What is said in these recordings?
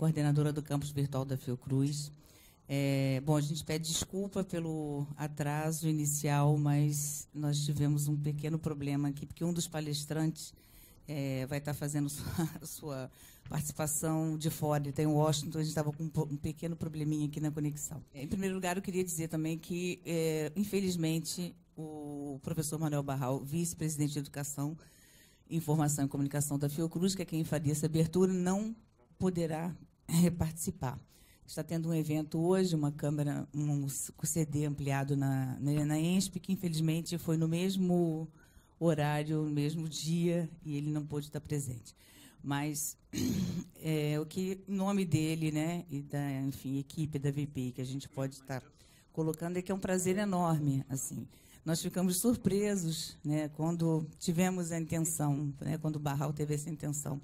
coordenadora do campus virtual da Fiocruz. É, bom, a gente pede desculpa pelo atraso inicial, mas nós tivemos um pequeno problema aqui, porque um dos palestrantes é, vai estar fazendo sua, sua participação de fora, ele está em Washington, então a gente estava com um, um pequeno probleminha aqui na conexão. É, em primeiro lugar, eu queria dizer também que, é, infelizmente, o professor Manuel Barral, vice-presidente de Educação, Informação e Comunicação da Fiocruz, que é quem faria essa abertura, não poderá participar. Está tendo um evento hoje, uma câmara, um CD ampliado na, na, na ENSP, que infelizmente foi no mesmo horário, no mesmo dia, e ele não pôde estar presente. Mas é, o que nome dele, né, e da, enfim, equipe da VPI que a gente pode estar colocando é que é um prazer enorme, assim. Nós ficamos surpresos, né, quando tivemos a intenção, né, quando o Barral teve essa intenção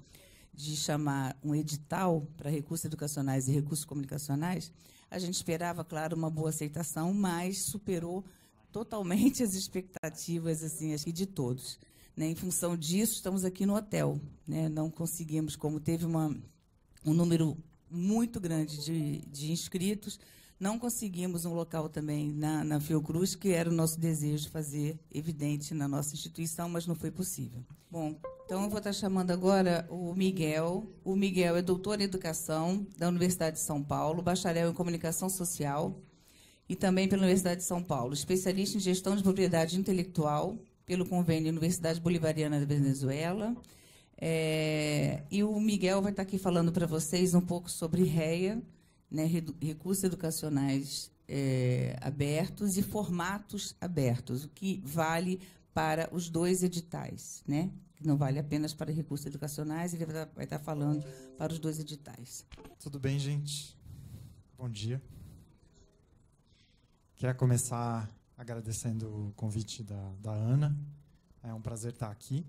de chamar um edital para recursos educacionais e recursos comunicacionais, a gente esperava, claro, uma boa aceitação, mas superou totalmente as expectativas assim, acho que de todos. Né? Em função disso, estamos aqui no hotel. Né? Não conseguimos, como teve uma, um número muito grande de, de inscritos, não conseguimos um local também na, na Fiocruz, que era o nosso desejo de fazer evidente na nossa instituição, mas não foi possível. Bom, então, eu vou estar chamando agora o Miguel. O Miguel é doutor em Educação da Universidade de São Paulo, bacharel em Comunicação Social e também pela Universidade de São Paulo, especialista em Gestão de Propriedade Intelectual pelo convênio Universidade Bolivariana da Venezuela. É, e o Miguel vai estar aqui falando para vocês um pouco sobre REA, né, Recursos Educacionais é, Abertos e Formatos Abertos, o que vale para os dois editais, né? que não vale apenas para recursos educacionais, ele vai estar tá, tá falando para os dois editais. Tudo bem, gente? Bom dia. Quero começar agradecendo o convite da, da Ana. É um prazer estar aqui.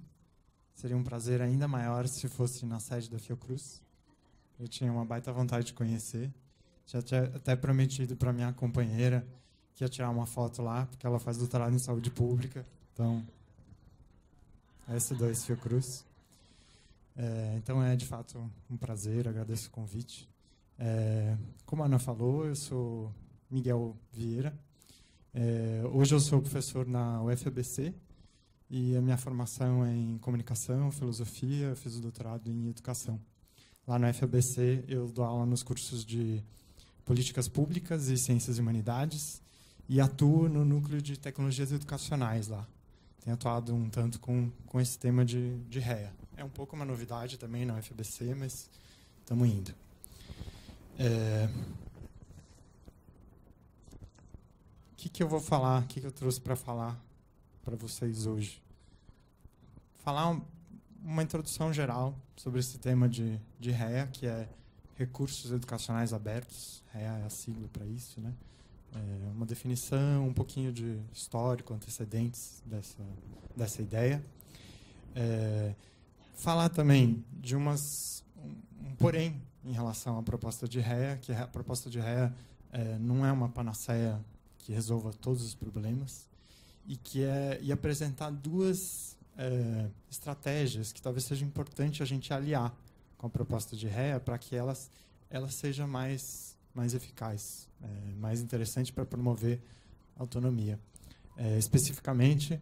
Seria um prazer ainda maior se fosse na sede da Fiocruz. Eu tinha uma baita vontade de conhecer. Já tinha até prometido para minha companheira que ia tirar uma foto lá, porque ela faz doutorado em saúde pública. Então, a S2 Fiocruz. É, então é de fato um prazer, agradeço o convite. É, como a Ana falou, eu sou Miguel Vieira. É, hoje eu sou professor na UFABC e a minha formação é em comunicação, filosofia, eu fiz o doutorado em educação. Lá na UFABC eu dou aula nos cursos de políticas públicas e ciências e humanidades e atuo no núcleo de tecnologias educacionais lá tem atuado um tanto com, com esse tema de, de REA. É um pouco uma novidade também na UFBC, mas estamos indo. É... O que, que eu vou falar? O que, que eu trouxe para falar para vocês hoje? Falar um, uma introdução geral sobre esse tema de, de REA, que é Recursos Educacionais Abertos. REA é a sigla para isso, né? é, uma definição, um pouquinho de histórico, antecedentes dessa, dessa ideia. É, falar também de umas, um, um porém em relação à proposta de REA, que a proposta de REA é, não é uma panaceia que resolva todos os problemas e que é e apresentar duas é, estratégias que talvez seja importante a gente aliar com a proposta de REA para que elas ela seja mais mais eficaz, é, mais interessante para promover autonomia. É, especificamente,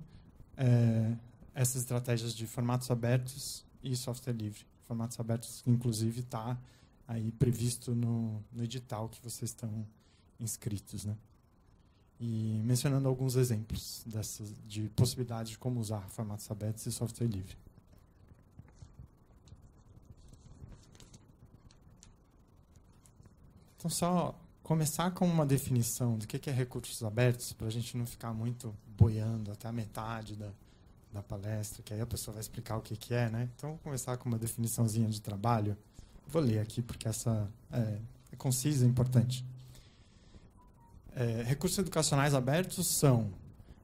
é, essas estratégias de formatos abertos e software livre. Formatos abertos que, inclusive, está aí previsto no, no edital que vocês estão inscritos. Né? E mencionando alguns exemplos dessas, de possibilidades de como usar formatos abertos e software livre. Então, só começar com uma definição do que é recursos abertos, para a gente não ficar muito boiando até a metade da, da palestra, que aí a pessoa vai explicar o que, é, né? Então, vou começar com uma definiçãozinha de trabalho. Vou ler aqui, porque essa é, é concisa e importante. É, recursos educacionais abertos são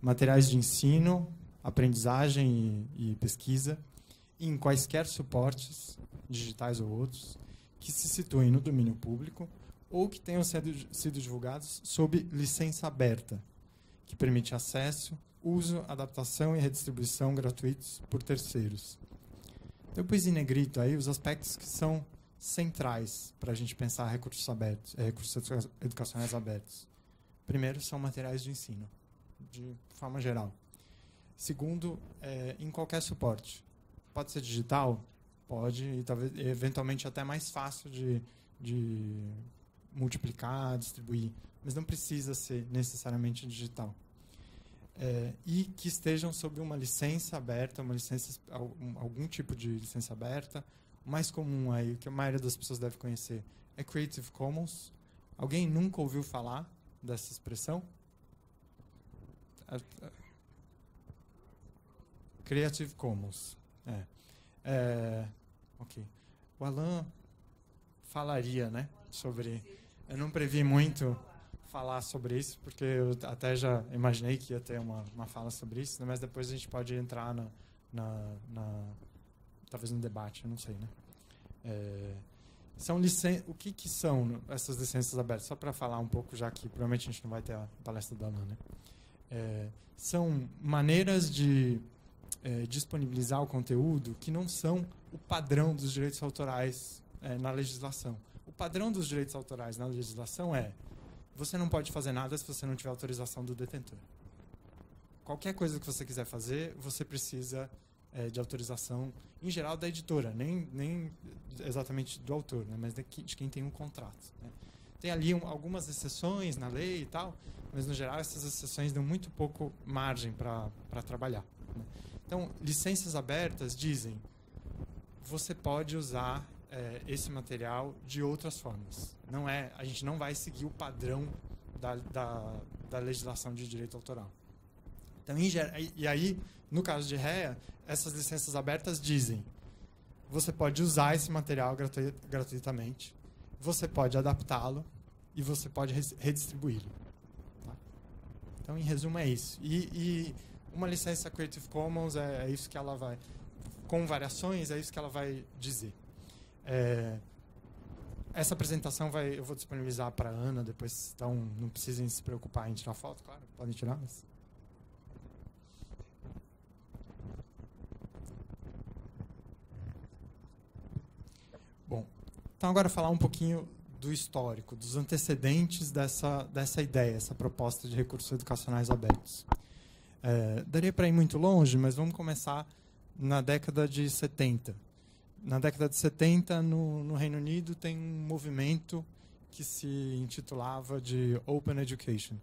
materiais de ensino, aprendizagem e, e pesquisa, em quaisquer suportes, digitais ou outros, que se situem no domínio público, ou que tenham sido, divulgados sob licença aberta, que permite acesso, uso, adaptação e redistribuição gratuitos por terceiros. Então, eu pus em negrito aí os aspectos que são centrais para a gente pensar recursos abertos, eh, recursos educacionais abertos. Primeiro são materiais de ensino, de forma geral. Segundo, é, em qualquer suporte. Pode ser digital, pode, e talvez eventualmente até mais fácil de, de multiplicar, distribuir, mas não precisa ser necessariamente digital. É, e que estejam sob uma licença aberta, uma licença, algum, tipo de licença aberta. O mais comum aí, que a maioria das pessoas deve conhecer, é Creative Commons. Alguém nunca ouviu falar dessa expressão? Creative Commons. É. é ok. O Alan falaria, né, sobre eu não previ muito falar sobre isso, porque eu até já imaginei que ia ter uma, uma fala sobre isso, né? mas depois a gente pode entrar na, na, na talvez no debate, não sei, né? É, são licen o que, que são essas licenças abertas? Só para falar um pouco, já que provavelmente a gente não vai ter a palestra da Ana, né? É, são maneiras de é, disponibilizar o conteúdo que não são o padrão dos direitos autorais é, na legislação padrão dos direitos autorais na legislação é: você não pode fazer nada se você não tiver autorização do detentor. Qualquer coisa que você quiser fazer, você precisa é, de autorização, em geral, da editora, nem, nem exatamente do autor, né, mas de, de quem tem um contrato. Né. Tem ali um, algumas exceções na lei e tal, mas no geral essas exceções dão muito pouco margem para trabalhar. Né. Então, licenças abertas dizem: você pode usar é, esse material de outras formas. Não é, a gente não vai seguir o padrão da, da, da legislação de direito autoral. Então, em, e aí, no caso de REA, essas licenças abertas dizem: você pode usar esse material gratuit, gratuitamente, você pode adaptá-lo e você pode redistribuí-lo. Tá? Então, em resumo, é isso. E, e uma licença Creative Commons é, é isso que ela vai. Com variações, é isso que ela vai dizer. É, essa apresentação vai, eu vou disponibilizar para a Ana depois, então não precisem se preocupar em tirar foto, claro, podem tirar. Mas... Bom, então agora falar um pouquinho do histórico, dos antecedentes dessa, dessa ideia, essa proposta de recursos educacionais abertos. É, daria para ir muito longe, mas vamos começar na década de 70, na década de 70, no, no, Reino Unido, tem um movimento que se intitulava de Open Education.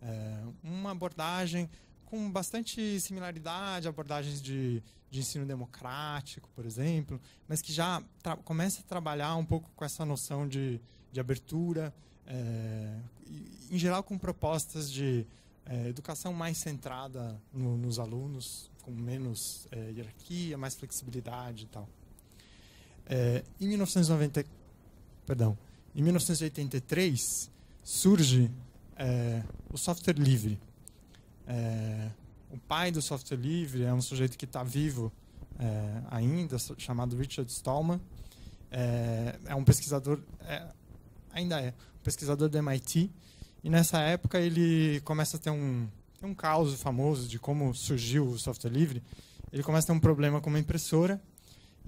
É uma abordagem com bastante similaridade a abordagens de, de ensino democrático, por exemplo, mas que já começa a trabalhar um pouco com essa noção de, de abertura, é, em geral com propostas de é, educação mais centrada no, nos alunos, com menos é, hierarquia, mais flexibilidade e tal. É, em 1990, perdão, em 1983 surge é, o software livre. É, o pai do software livre é um sujeito que está vivo é, ainda, chamado Richard Stallman. É, é um pesquisador, é, ainda é, um pesquisador da MIT. E nessa época ele começa a ter um, um caso famoso de como surgiu o software livre. Ele começa a ter um problema com uma impressora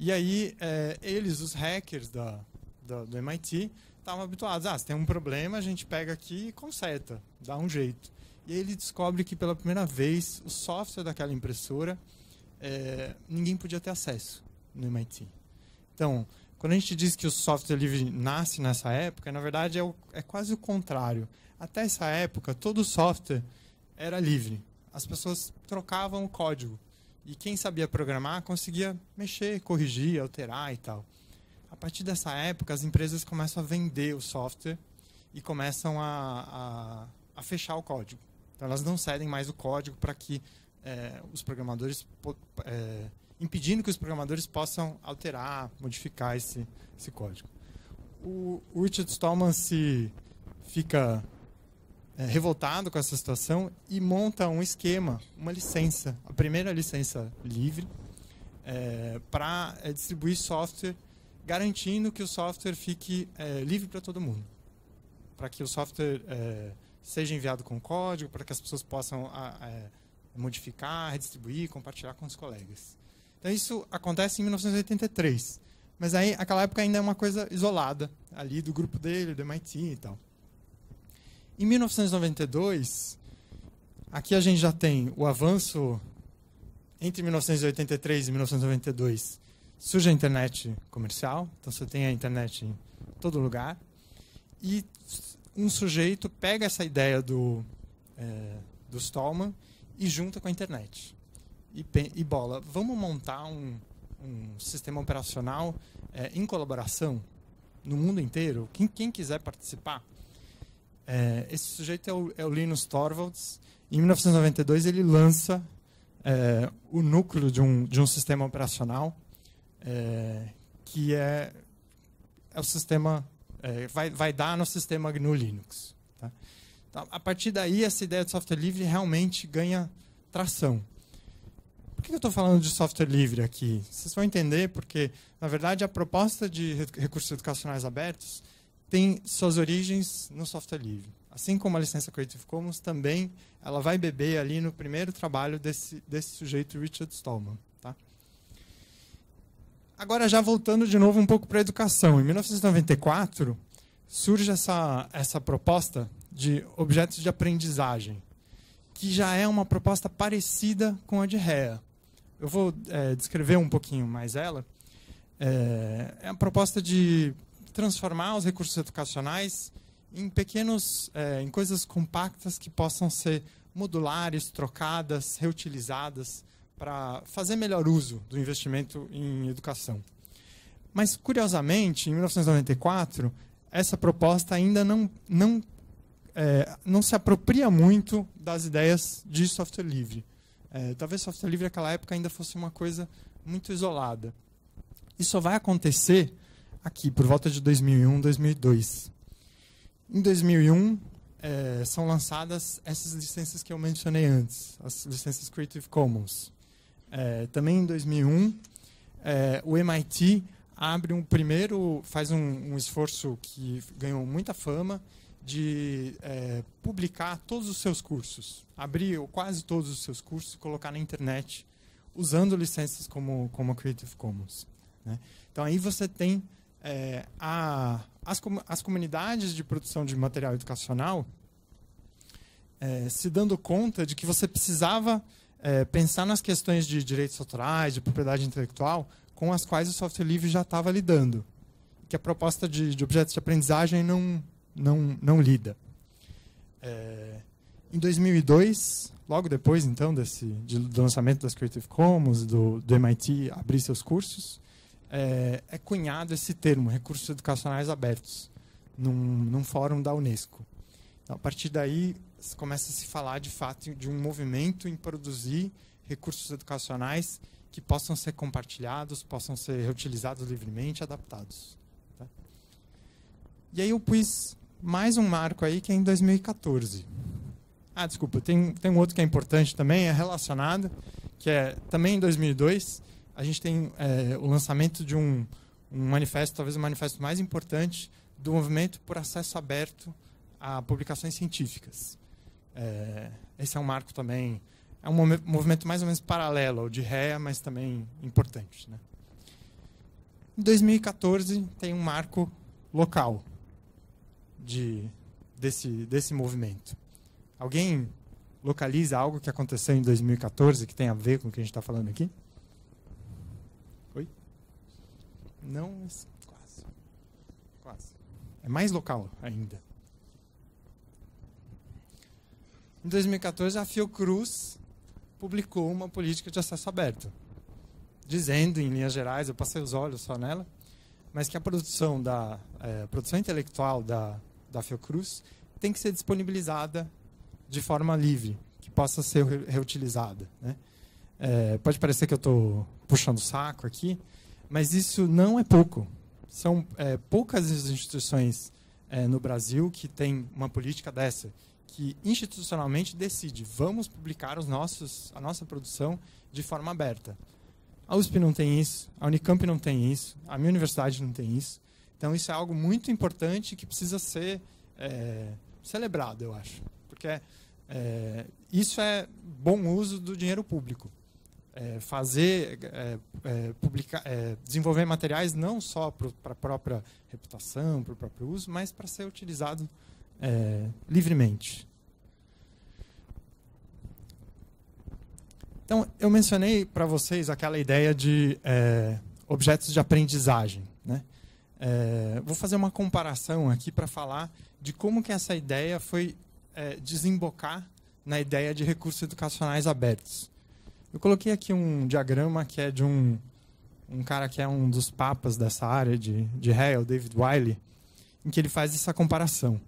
e aí, é, eles, os hackers da, da do MIT, estavam habituados. Ah, se tem um problema, a gente pega aqui e conserta, dá um jeito. E aí ele descobre que pela primeira vez o software daquela impressora é, ninguém podia ter acesso no MIT. Então, quando a gente diz que o software livre nasce nessa época, na verdade é, o, é quase o contrário. Até essa época, todo o software era livre. As pessoas trocavam o código e quem sabia programar conseguia mexer, corrigir, alterar e tal. A partir dessa época, as empresas começam a vender o software e começam a, a, a fechar o código. Então, elas não cedem mais o código para que é, os programadores, é, impedindo que os programadores possam alterar, modificar esse, esse código. o Richard Stallman se fica é, revoltado com essa situação e monta um esquema, uma licença, a primeira licença livre, é, para é, distribuir software, garantindo que o software fique é, livre para todo mundo. Para que o software é, seja enviado com código, para que as pessoas possam a, a, é, modificar, redistribuir, compartilhar com os colegas. Então isso acontece em 1983. Mas aí, aquela época ainda é uma coisa isolada, ali do grupo dele, do MIT e tal. Em 1992, aqui a gente já tem o avanço entre 1983 e 1992. Surge a internet comercial, então você tem a internet em todo lugar. E um sujeito pega essa ideia do, é, do Stallman e junta com a internet. E, e bola, vamos montar um, um sistema operacional é, em colaboração no mundo inteiro? Quem, quem quiser participar? É, esse sujeito é o, é o, Linus Torvalds. Em 1992, ele lança é, o núcleo de um, de um sistema operacional é, que é, é o sistema é, vai, vai dar no sistema GNU Linux. Tá? Então, a partir daí, essa ideia de software livre realmente ganha tração. Por que eu estou falando de software livre aqui? Vocês vão entender porque, na verdade, a proposta de recursos educacionais abertos tem suas origens no software livre. Assim como a licença Creative Commons também, ela vai beber ali no primeiro trabalho desse, desse sujeito Richard Stallman. Tá? Agora já voltando de novo um pouco para a educação. Em 1994 surge essa, essa proposta de objetos de aprendizagem, que já é uma proposta parecida com a de REA. Eu vou é, descrever um pouquinho mais ela. É, é uma proposta de transformar os recursos educacionais em pequenos, é, em coisas compactas que possam ser modulares, trocadas, reutilizadas para fazer melhor uso do investimento em educação. Mas curiosamente, em 1994, essa proposta ainda não não é, não se apropria muito das ideias de software livre. É, talvez software livre naquela época ainda fosse uma coisa muito isolada. Isso só vai acontecer aqui, por volta de 2001, 2002. Em 2001, é, são lançadas essas licenças que eu mencionei antes, as licenças Creative Commons. É, também em 2001, é, o MIT abre um primeiro, faz um, um esforço que ganhou muita fama de é, publicar todos os seus cursos, abrir quase todos os seus cursos e colocar na internet, usando licenças como, como a Creative Commons. Né? Então aí você tem é, a, as, as comunidades de produção de material educacional é, se dando conta de que você precisava é, pensar nas questões de direitos autorais, de propriedade intelectual, com as quais o software livre já estava lidando, que a proposta de, de, objetos de aprendizagem não, não, não lida. É, em 2002, logo depois então desse, de, do lançamento das Creative Commons, do, do MIT abrir seus cursos, é, é cunhado esse termo, recursos educacionais abertos, num, num fórum da Unesco. Então, a partir daí, começa a se falar de fato de um movimento em produzir recursos educacionais que possam ser compartilhados, possam ser reutilizados livremente, adaptados. Tá? E aí eu pus mais um marco aí que é em 2014. Ah, desculpa, tem, tem um outro que é importante também, é relacionado, que é também em 2002, a gente tem é, o lançamento de um, um manifesto, talvez o manifesto mais importante do movimento por acesso aberto a publicações científicas. É, esse é um marco também, é um movimento mais ou menos paralelo ao de REA, mas também importante. Né? Em 2014 tem um marco local de, desse, desse movimento. Alguém localiza algo que aconteceu em 2014 que tem a ver com o que a gente está falando aqui? Não, mas é assim. quase. Quase. É mais local ainda. Em 2014, a Fiocruz publicou uma política de acesso aberto, dizendo, em linhas gerais, eu passei os olhos só nela, mas que a produção da é, produção intelectual da, da Fiocruz tem que ser disponibilizada de forma livre, que possa ser re reutilizada. Né? É, pode parecer que eu estou puxando o saco aqui, mas isso não é pouco. São é, poucas as instituições é, no Brasil que têm uma política dessa, que institucionalmente decide, vamos publicar os nossos, a nossa produção de forma aberta. A USP não tem isso, a Unicamp não tem isso, a minha universidade não tem isso. Então isso é algo muito importante que precisa ser é, celebrado, eu acho. Porque é, isso é bom uso do dinheiro público é, fazer, é, é publicar, é, desenvolver materiais não só para a própria reputação, para o próprio uso, mas para ser utilizado é, livremente. Então, eu mencionei para vocês aquela ideia de objetos de aprendizagem. Né? É, vou fazer uma comparação aqui para falar de como que essa ideia foi é, desembocar na ideia de recursos educacionais abertos. Eu coloquei aqui um diagrama que é de um, um cara que é um dos papas dessa área de, de Hale, David Wiley, em que ele faz essa comparação.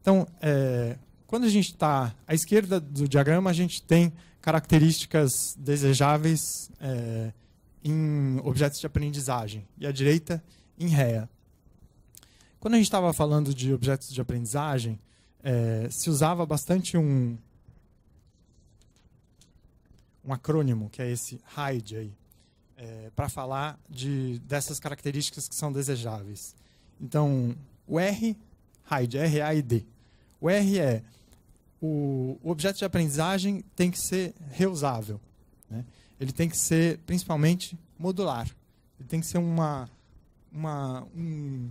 Então, é, quando a gente está à esquerda do diagrama, a gente tem características desejáveis é, em objetos de aprendizagem, e à direita, em REA. Quando a gente estava falando de objetos de aprendizagem, é, se usava bastante um, um acrônimo, que é esse HIDE aí, é, para falar de, dessas características que são desejáveis. Então, o R, HIDE, R-A-I-D. O R é o, o objeto de aprendizagem tem que ser reusável. Né? Ele tem que ser, principalmente, modular. Ele tem que ser uma, uma, um,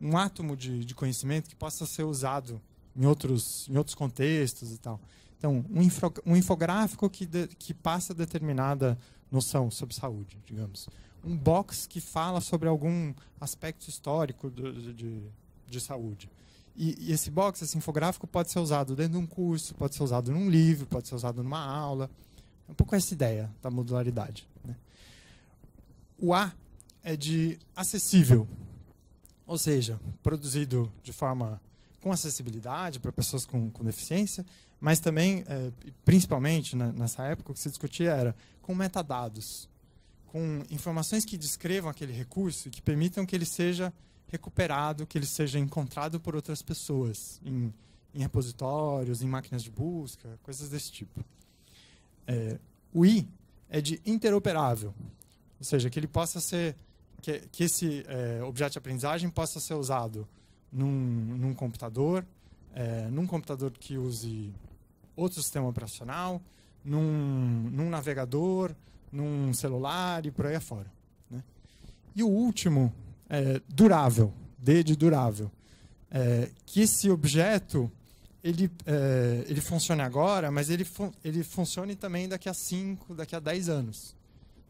um átomo de, de conhecimento que possa ser usado em outros, em outros contextos e tal. Então, um, infográfico que, de, que passa determinada noção sobre saúde, digamos. Um box que fala sobre algum aspecto histórico de, de, de saúde. E, e, esse box, esse infográfico, pode ser usado dentro de um curso, pode ser usado num livro, pode ser usado numa aula. É um pouco essa ideia da modularidade. Né? O A é de acessível, ou seja, produzido de forma com acessibilidade para pessoas com, com deficiência mas também, é, principalmente nessa época, o que se discutia era com metadados, com informações que descrevam aquele recurso e que permitam que ele seja recuperado, que ele seja encontrado por outras pessoas, em, em repositórios, em máquinas de busca, coisas desse tipo. É, o I é de interoperável, ou seja, que ele possa ser que, que esse é, objeto de aprendizagem possa ser usado num, num computador, é, num computador que use outro sistema operacional, num, num navegador, num celular e por aí afora. Né? E o último, é, durável, D de durável, é, que esse objeto ele, é, ele funcione agora, mas ele, fun ele funcione também daqui a 5, daqui a 10 anos.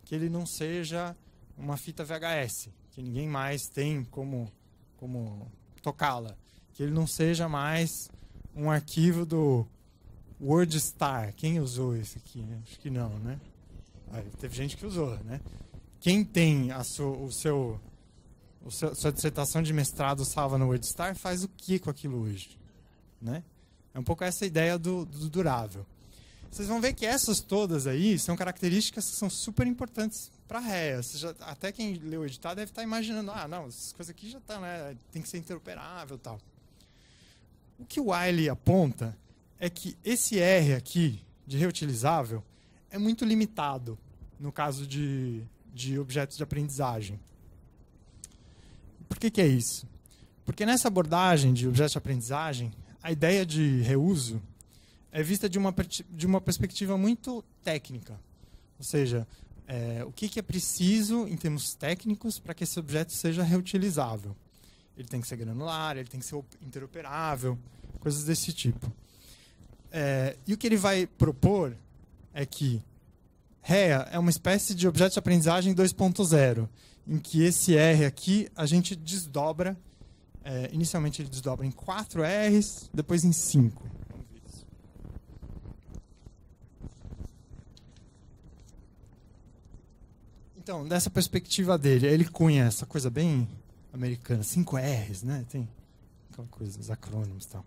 Que ele não seja uma fita VHS, que ninguém mais tem como, como tocá-la. Que ele não seja mais um arquivo do WordStar. Quem usou isso aqui? Acho que não, né? teve gente que usou, né? Quem tem a o seu, o seu, sua dissertação de mestrado salva no WordStar faz o que com aquilo hoje, né? É um pouco essa ideia do, do durável. Vocês vão ver que essas todas aí são características que são super importantes para REA. Já, até quem leu o editar deve estar tá imaginando, ah, não, essas coisas aqui já tá, né? Tem que ser interoperável tal. O que o Wiley aponta é que esse R aqui, de reutilizável, é muito limitado no caso de, de objetos de aprendizagem. Por que, que é isso? Porque nessa abordagem de objetos de aprendizagem, a ideia de reuso é vista de uma, de uma perspectiva muito técnica. Ou seja, é, o que, que é preciso em termos técnicos para que esse objeto seja reutilizável. Ele tem que ser granular, ele tem que ser interoperável, coisas desse tipo. É, e o que ele vai propor é que REA é uma espécie de objeto de aprendizagem 2.0, em que esse R aqui a gente desdobra. É, inicialmente ele desdobra em 4 R's, depois em 5. Então, dessa perspectiva dele, ele cunha essa coisa bem americana, 5 R's, né? Tem aquela coisa, os acrônimos e tal.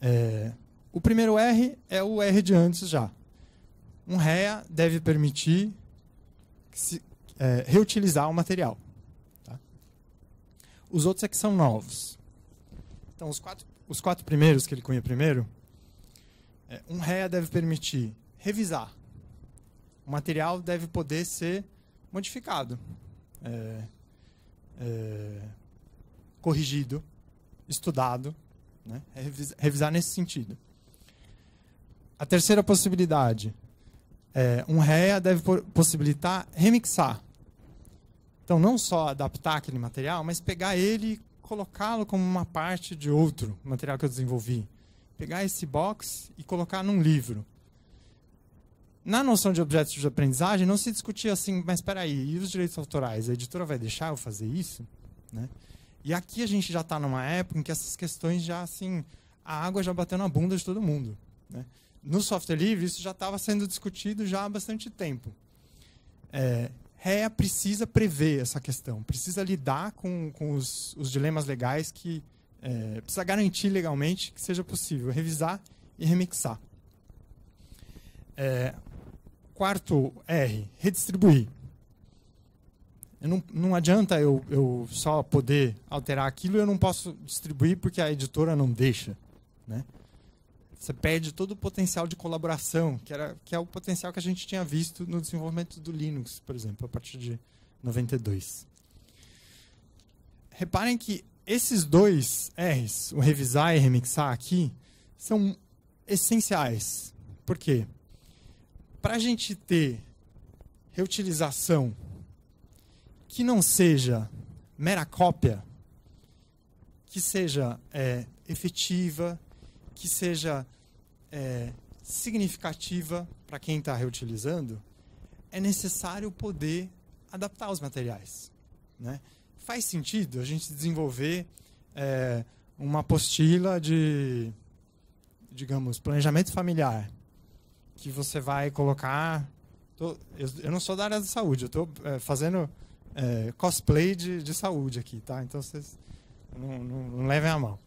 É, o primeiro R é o R de antes já. Um REA deve permitir se, é, reutilizar o material. Tá? Os outros é que são novos. Então, os quatro, os quatro primeiros que ele cunha primeiro, é, um REA deve permitir revisar. O material deve poder ser modificado. É, é, corrigido, estudado, né? revisar nesse sentido. A terceira possibilidade é um REA deve possibilitar remixar. Então, não só adaptar aquele material, mas pegar ele e colocá-lo como uma parte de outro material que eu desenvolvi. Pegar esse box e colocar num livro na noção de objetos de aprendizagem, não se discutia assim, mas espera aí, e os direitos autorais? A editora vai deixar eu fazer isso? Né? E aqui a gente já está numa época em que essas questões já, assim, a água já bateu na bunda de todo mundo. Né? No software livre, isso já estava sendo discutido já há bastante tempo. É, REA precisa prever essa questão, precisa lidar com, com os, os dilemas legais que é, precisa garantir legalmente que seja possível revisar e remixar. É, quarto R, redistribuir. Não, não, adianta eu, eu, só poder alterar aquilo e eu não posso distribuir porque a editora não deixa. Né? Você perde todo o potencial de colaboração, que, era, que é o potencial que a gente tinha visto no desenvolvimento do Linux, por exemplo, a partir de 92. Reparem que esses dois R's, o revisar e remixar aqui, são essenciais. Por quê? para a gente ter reutilização que não seja mera cópia, que seja é, efetiva, que seja é, significativa para quem está reutilizando, é necessário poder adaptar os materiais. Né? Faz sentido a gente desenvolver é, uma apostila de, digamos, planejamento familiar que você vai colocar. Tô, eu, eu, não sou da área da saúde, eu estou é, fazendo é, cosplay de, de saúde aqui, tá? Então vocês não, não, não levem a mão.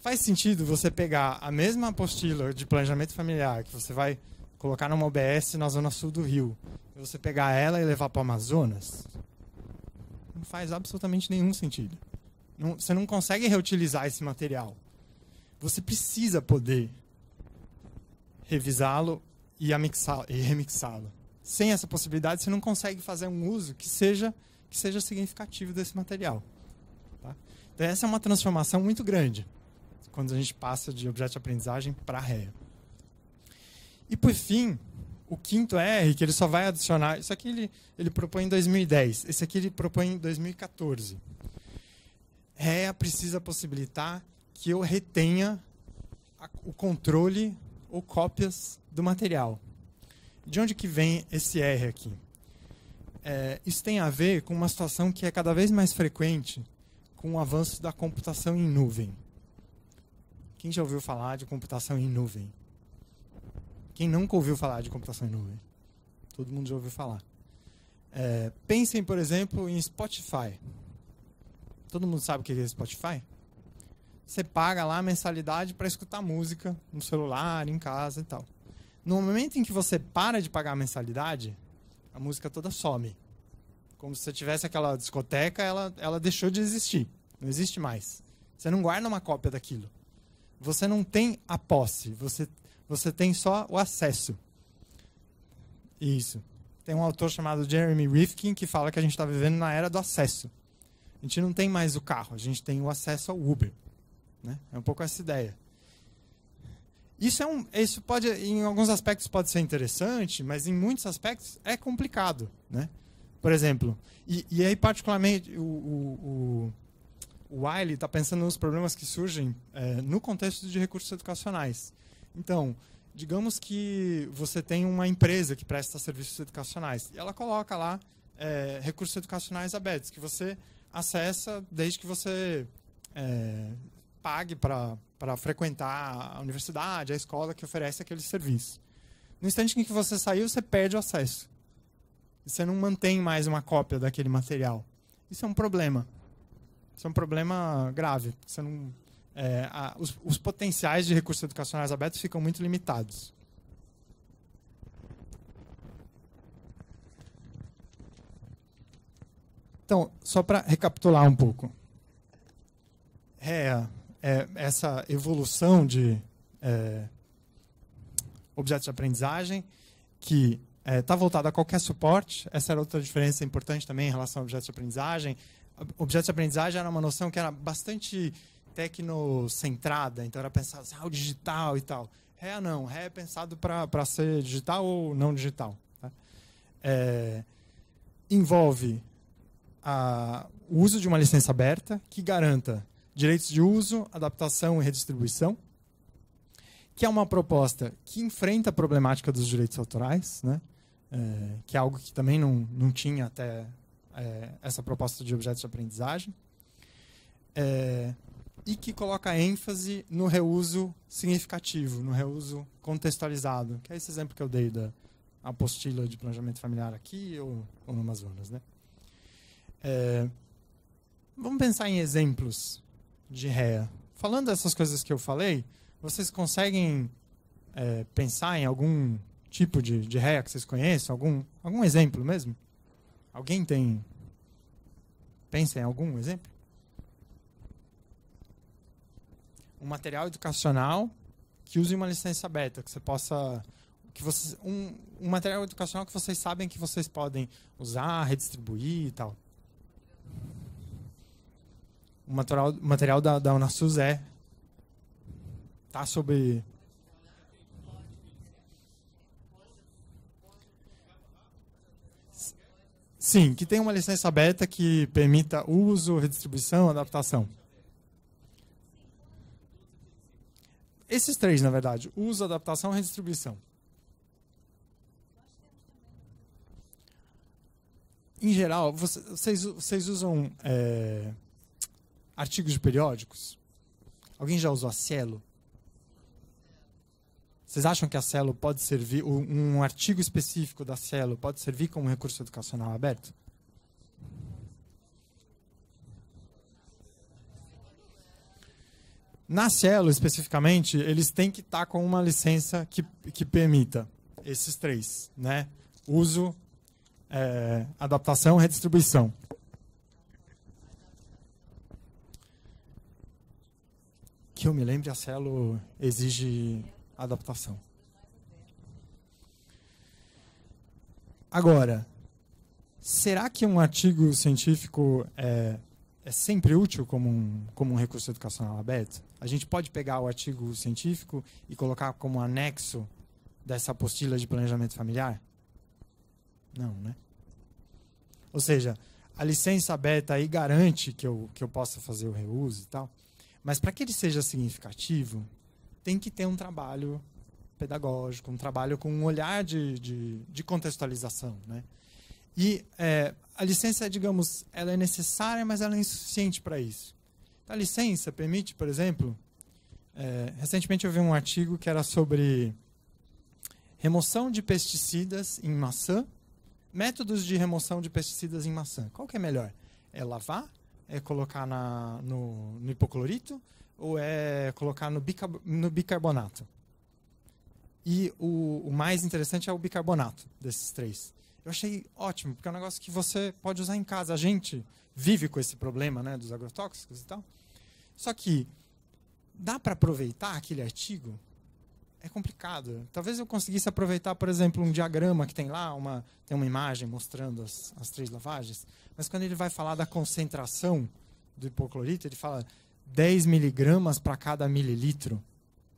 Faz sentido você pegar a mesma apostila de planejamento familiar que você vai colocar numa OBS na zona sul do Rio, você pegar ela e levar para o Amazonas? Não faz absolutamente nenhum sentido. Não, você não consegue reutilizar esse material. Você precisa poder revisá-lo e, e remixá-lo. Sem essa possibilidade, você não consegue fazer um uso que seja, que seja significativo desse material. Tá? Então, essa é uma transformação muito grande quando a gente passa de objeto de aprendizagem para ré. E, por fim, o quinto R, que ele só vai adicionar. Isso aqui ele, ele propõe em 2010, esse aqui ele propõe em 2014. REA precisa possibilitar que eu retenha o controle ou cópias do material. De onde que vem esse R aqui? É, isso tem a ver com uma situação que é cada vez mais frequente com o avanço da computação em nuvem. Quem já ouviu falar de computação em nuvem? Quem nunca ouviu falar de computação em nuvem? Todo mundo já ouviu falar. É, pensem, por exemplo, em Spotify. Todo mundo sabe o que é Spotify? Você paga lá a mensalidade para escutar música no celular, em casa e tal. No momento em que você para de pagar a mensalidade, a música toda some. Como se você tivesse aquela discoteca, ela, ela deixou de existir. Não existe mais. Você não guarda uma cópia daquilo. Você não tem a posse, você, você tem só o acesso. Isso. Tem um autor chamado Jeremy Rifkin que fala que a gente está vivendo na era do acesso. A gente não tem mais o carro, a gente tem o acesso ao Uber. Né? É um pouco essa ideia. Isso, é um, isso pode, em alguns aspectos pode ser interessante, mas em muitos aspectos é complicado, né? Por exemplo, e, e aí particularmente o, o, o, Wiley está pensando nos problemas que surgem é, no contexto de recursos educacionais. Então, digamos que você tem uma empresa que presta serviços educacionais e ela coloca lá é, recursos educacionais abertos que você acessa desde que você é, pague para frequentar a universidade, a escola que oferece aquele serviço. No instante em que você saiu, você perde o acesso. Você não mantém mais uma cópia daquele material. Isso é um problema. Isso é um problema grave. Você não, é, a, os, os potenciais de recursos educacionais abertos ficam muito limitados. Então, só para recapitular um pouco. REA, é, é, essa evolução de é, objetos de aprendizagem que está é, tá voltada a qualquer suporte. Essa era outra diferença importante também em relação a objetos de aprendizagem. Objetos de aprendizagem era uma noção que era bastante tecnocentrada, então era pensado assim, ah, o digital e tal. Ré é não, Ré é pensado para ser digital ou não digital. Tá? É, envolve a, o uso de uma licença aberta que garanta direitos de uso, adaptação e redistribuição, que é uma proposta que enfrenta a problemática dos direitos autorais, né? É, que é algo que também não, não tinha até é, essa proposta de objetos de aprendizagem, é, e que coloca ênfase no reuso significativo, no reuso contextualizado, que é esse exemplo que eu dei da apostila de planejamento familiar aqui ou, ou no Amazonas. Né? É, vamos pensar em exemplos de réa. Falando dessas coisas que eu falei, vocês conseguem é, pensar em algum tipo de, de réa que vocês conheçam? Algum, algum exemplo mesmo? Alguém tem. Pensa em algum exemplo? Um material educacional que use uma licença aberta, que você possa. Que vocês, um, um material educacional que vocês sabem que vocês podem usar, redistribuir e tal. O material, material da, da Unasus é. Tá sobre. Sim, que tem uma licença aberta que permita uso, redistribuição, adaptação. Esses três, na verdade: uso, adaptação e redistribuição. em geral, vocês, vocês usam é, artigos de periódicos? Alguém já usou a Cielo? Vocês acham que a Cielo pode servir, um artigo específico da Cielo pode servir como recurso educacional aberto? Na Cielo, especificamente, eles têm que estar com uma licença que, que permita esses três, né? Uso, é, adaptação, redistribuição. que eu me lembre, a Celo exige adaptação. Agora, será que um artigo científico é, é sempre útil como um, como um recurso educacional aberto? A gente pode pegar o artigo científico e colocar como anexo dessa apostila de planejamento familiar? Não, né? Ou seja, a licença aberta aí garante que eu, que eu possa fazer o reuso e tal. Mas para que ele seja significativo, tem que ter um trabalho pedagógico, um trabalho com um olhar de, de, de contextualização. Né? E é, a licença, digamos, ela é necessária, mas ela é insuficiente para isso. Então, a licença permite, por exemplo, é, recentemente eu vi um artigo que era sobre remoção de pesticidas em maçã, métodos de remoção de pesticidas em maçã. Qual que é melhor? É lavar é colocar na, no, no hipoclorito ou é colocar no, bicarbonato. E o, o, mais interessante é o bicarbonato desses três. Eu achei ótimo, porque é um negócio que você pode usar em casa. A gente vive com esse problema né, dos agrotóxicos e tal. Só que dá para aproveitar aquele artigo é complicado. Talvez eu conseguisse aproveitar, por exemplo, um diagrama que tem lá, uma, tem uma imagem mostrando as, as três lavagens, mas quando ele vai falar da concentração do hipoclorito, ele fala 10 miligramas para cada mililitro.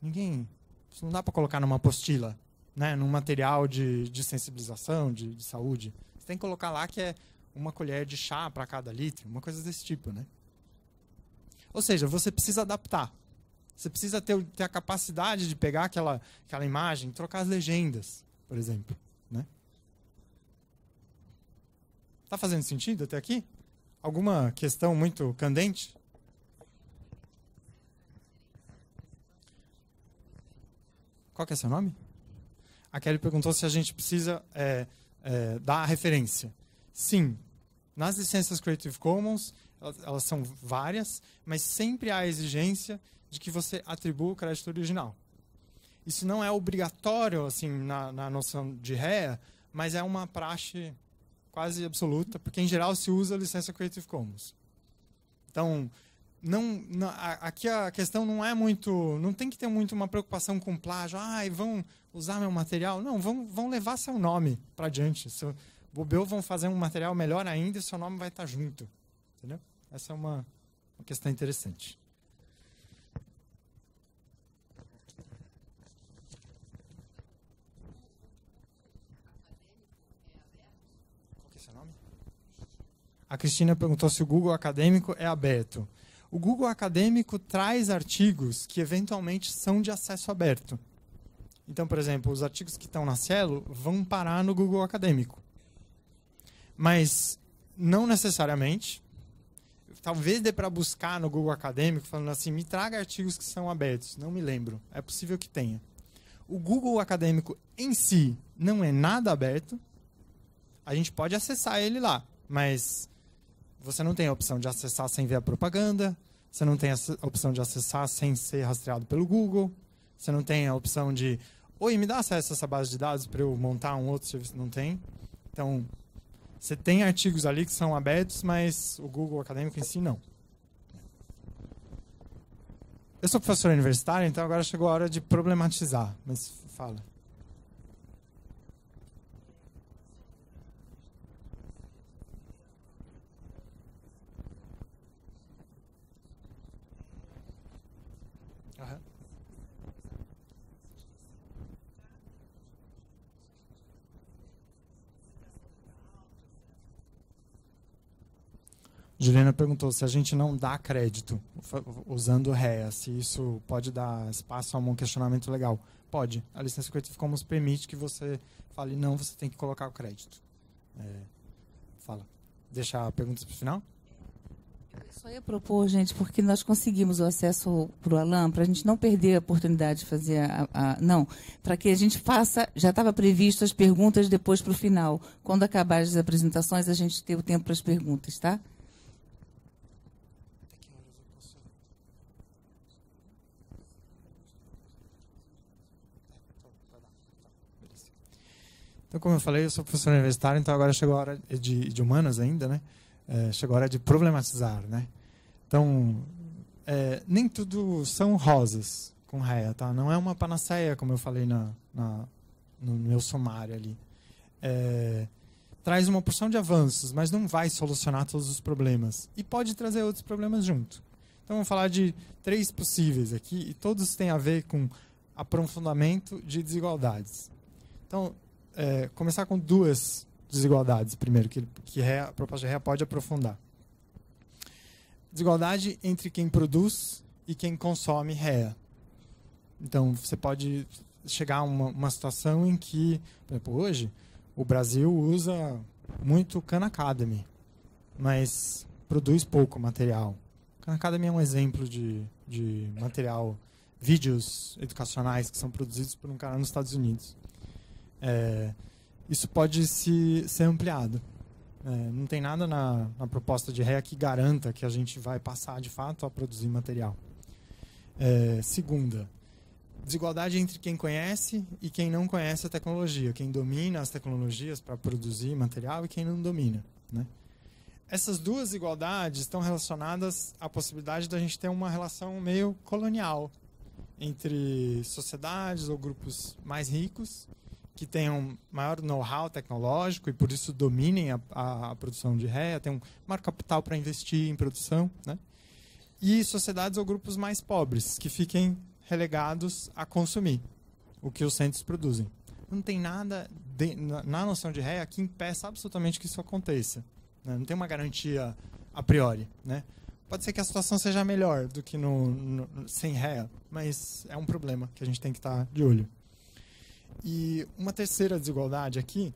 Ninguém. Isso não dá para colocar numa apostila, né, num material de, de sensibilização, de, de saúde. Você tem que colocar lá que é uma colher de chá para cada litro, uma coisa desse tipo. Né? Ou seja, você precisa adaptar você precisa ter, ter a capacidade de pegar aquela, aquela imagem, trocar as legendas, por exemplo. Né? Tá fazendo sentido até aqui? Alguma questão muito candente? Qual que é seu nome? A Kelly perguntou se a gente precisa é, é, dar a referência. Sim, nas licenças Creative Commons, elas, elas são várias, mas sempre há a exigência de que você atribua o crédito original. Isso não é obrigatório, assim, na, na noção de ré, mas é uma praxe quase absoluta, porque em geral se usa a licença Creative Commons. Então, não, não, aqui a questão não é muito. Não tem que ter muito uma preocupação com plágio. Ai, e vão usar meu material. Não, vão, vão levar seu nome para diante. Seu, Bobeu vão fazer um material melhor ainda e seu nome vai estar tá junto. Entendeu? Essa é uma, uma questão interessante. A Cristina perguntou se o Google Acadêmico é aberto. O Google Acadêmico traz artigos que eventualmente são de acesso aberto. Então, por exemplo, os artigos que estão na Cielo vão parar no Google Acadêmico. Mas não necessariamente. Talvez dê para buscar no Google Acadêmico, falando assim, me traga artigos que são abertos. Não me lembro. É possível que tenha. O Google Acadêmico em si não é nada aberto. A gente pode acessar ele lá, mas você não tem a opção de acessar sem ver a propaganda, você não tem a opção de acessar sem ser rastreado pelo Google, você não tem a opção de, oi, me dá acesso a essa base de dados para eu montar um outro serviço, não tem. Então, você tem artigos ali que são abertos, mas o Google acadêmico em si não. Eu sou professor universitário, então agora chegou a hora de problematizar. Mas fala. Juliana perguntou se a gente não dá crédito usando REA, se isso pode dar espaço a um questionamento legal. Pode. A licença Creative Commons permite que você fale, não, você tem que colocar o crédito. É, fala. Deixar perguntas para o final? Eu só ia propor, gente, porque nós conseguimos o acesso para o Alan, para a gente não perder a oportunidade de fazer a. a não, para que a gente faça. Já estava previsto as perguntas depois para o final. Quando acabar as apresentações, a gente ter o tempo para as perguntas, tá? Então, como eu falei, eu sou professor universitário, então agora chegou a hora de, de humanas ainda, né? É, chegou a hora de problematizar, né? Então, é, nem tudo são rosas com réia, tá? Não é uma panaceia, como eu falei na, na no meu sumário ali. É, traz uma porção de avanços, mas não vai solucionar todos os problemas. E pode trazer outros problemas junto. Então, vamos falar de três possíveis aqui, e todos têm a ver com aprofundamento de desigualdades. Então, é, começar com duas desigualdades, primeiro, que, que a proposta de Rea pode aprofundar. Desigualdade entre quem produz e quem consome REA. Então, você pode chegar a uma, uma situação em que, por exemplo, hoje, o Brasil usa muito Khan Academy, mas produz pouco material. Khan Academy é um exemplo de, de material, vídeos educacionais que são produzidos por um cara nos Estados Unidos é, isso pode se, ser ampliado. É, não tem nada na, na, proposta de REA que garanta que a gente vai passar de fato a produzir material. É, segunda, desigualdade entre quem conhece e quem não conhece a tecnologia, quem domina as tecnologias para produzir material e quem não domina. Né? Essas duas igualdades estão relacionadas à possibilidade da gente ter uma relação meio colonial entre sociedades ou grupos mais ricos que tenham maior know-how tecnológico e por isso dominem a, a, a produção de réia, tenham maior capital para investir em produção, né? E sociedades ou grupos mais pobres, que fiquem relegados a consumir o que os centros produzem. Não tem nada de, na, na, noção de réia que impeça absolutamente que isso aconteça. Né? Não tem uma garantia a priori, né? Pode ser que a situação seja melhor do que no, no sem réia, mas é um problema que a gente tem que estar tá de olho. E uma terceira desigualdade aqui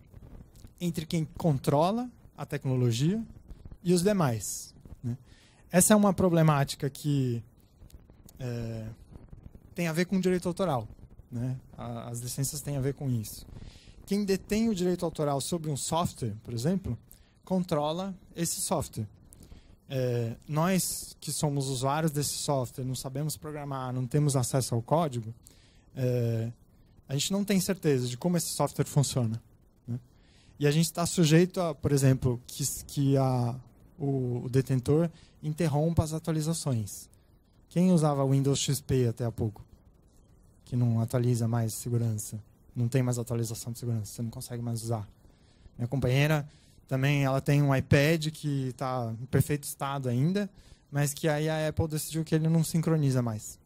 entre quem controla a tecnologia e os demais. Né? Essa é uma problemática que é, tem a ver com o direito autoral. Né? As licenças têm a ver com isso. Quem detém o direito autoral sobre um software, por exemplo, controla esse software. É, nós que somos usuários desse software, não sabemos programar, não temos acesso ao código, é, a gente não tem certeza de como esse software funciona. Né? E a gente está sujeito a, por exemplo, que, que a, o, o, detentor interrompa as atualizações. Quem usava Windows XP até há pouco? Que não atualiza mais segurança. Não tem mais atualização de segurança, você não consegue mais usar. Minha companheira também ela tem um iPad que está em perfeito estado ainda, mas que aí a Apple decidiu que ele não sincroniza mais.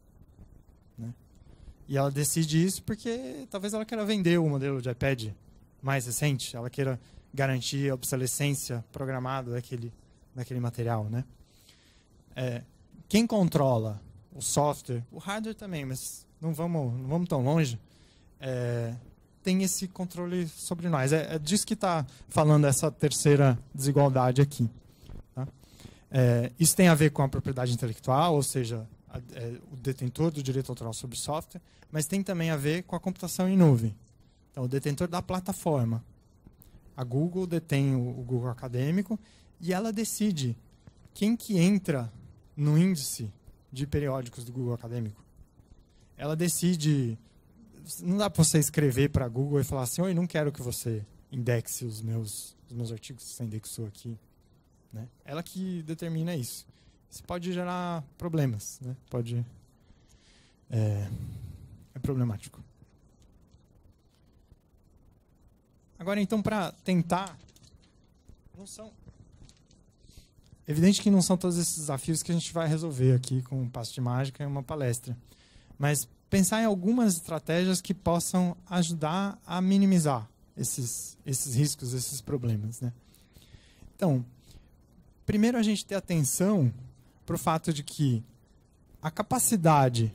E ela decide isso porque talvez ela queira vender o modelo de iPad mais recente, ela queira garantir a obsolescência programada daquele, daquele material. Né? É, quem controla o software, o hardware também, mas não vamos, não vamos tão longe, é, tem esse controle sobre nós. É, é disso que está falando essa terceira desigualdade aqui. Tá? É, isso tem a ver com a propriedade intelectual, ou seja, a, é, o detentor do direito autoral sobre software, mas tem também a ver com a computação em nuvem. Então, o detentor da plataforma. A Google detém o, o Google Acadêmico e ela decide quem que entra no índice de periódicos do Google Acadêmico. Ela decide. Não dá para você escrever para a Google e falar assim: Oi, não quero que você indexe os meus, os meus artigos que você indexou aqui. Né? Ela que determina isso isso pode gerar problemas, né? Pode é, é problemático. Agora então para tentar não são evidente que não são todos esses desafios que a gente vai resolver aqui com um passo de mágica e uma palestra, mas pensar em algumas estratégias que possam ajudar a minimizar esses esses riscos, esses problemas, né? Então, primeiro a gente ter atenção para o fato de que a capacidade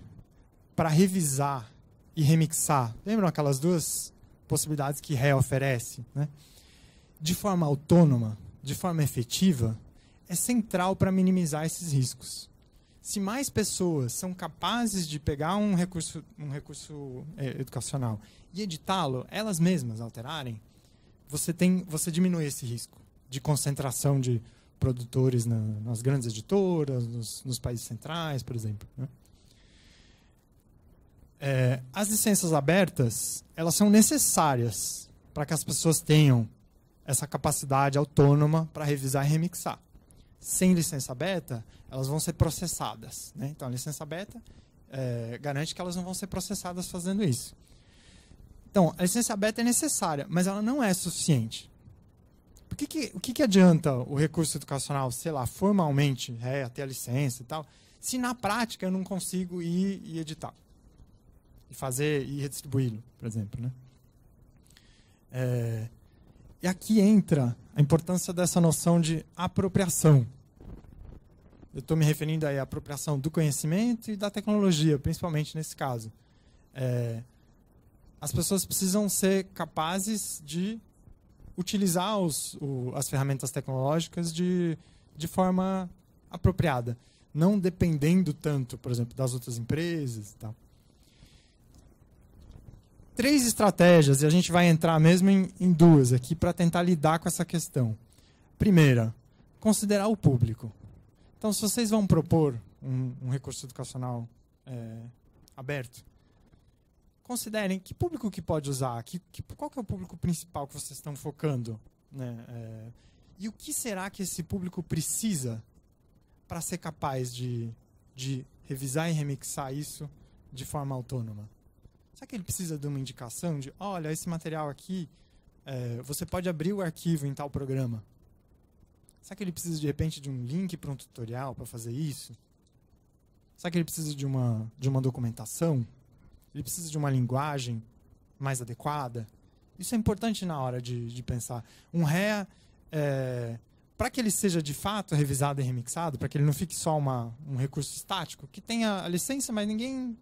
para revisar e remixar, lembram aquelas duas possibilidades que Ré oferece, né? de forma autônoma, de forma efetiva, é central para minimizar esses riscos. Se mais pessoas são capazes de pegar um recurso, um recurso é, educacional e editá-lo, elas mesmas alterarem, você, tem, você diminui esse risco de concentração de produtores na, nas grandes editoras, nos, nos, países centrais, por exemplo. Né? É, as licenças abertas elas são necessárias para que as pessoas tenham essa capacidade autônoma para revisar e remixar. Sem licença aberta, elas vão ser processadas. Né? Então, a licença aberta é, garante que elas não vão ser processadas fazendo isso. Então, a licença aberta é necessária, mas ela não é suficiente que, que, o que, que adianta o recurso educacional, sei lá, formalmente, é, até a licença e tal, se na prática eu não consigo ir e editar? E fazer e redistribuí-lo, por exemplo. Né? É, e aqui entra a importância dessa noção de apropriação. Eu estou me referindo aí à apropriação do conhecimento e da tecnologia, principalmente nesse caso. É, as pessoas precisam ser capazes de utilizar os, o, as ferramentas tecnológicas de, de forma apropriada, não dependendo tanto, por exemplo, das outras empresas e tal. Três estratégias, e a gente vai entrar mesmo em, em duas aqui, para tentar lidar com essa questão. Primeira, considerar o público. Então, se vocês vão propor um, um recurso educacional é, aberto, considerem que público que pode usar, que, que qual que é o público principal que vocês estão focando, né? É, e o que será que esse público precisa para ser capaz de, de revisar e remixar isso de forma autônoma? Será que ele precisa de uma indicação de, olha, esse material aqui, é, você pode abrir o arquivo em tal programa? Será que ele precisa de repente de um link para um tutorial para fazer isso? Será que ele precisa de uma, de uma documentação? Ele precisa de uma linguagem mais adequada. Isso é importante na hora de, de pensar. Um ré, é, para que ele seja de fato revisado e remixado, para que ele não fique só uma, um recurso estático, que tenha a licença, mas ninguém,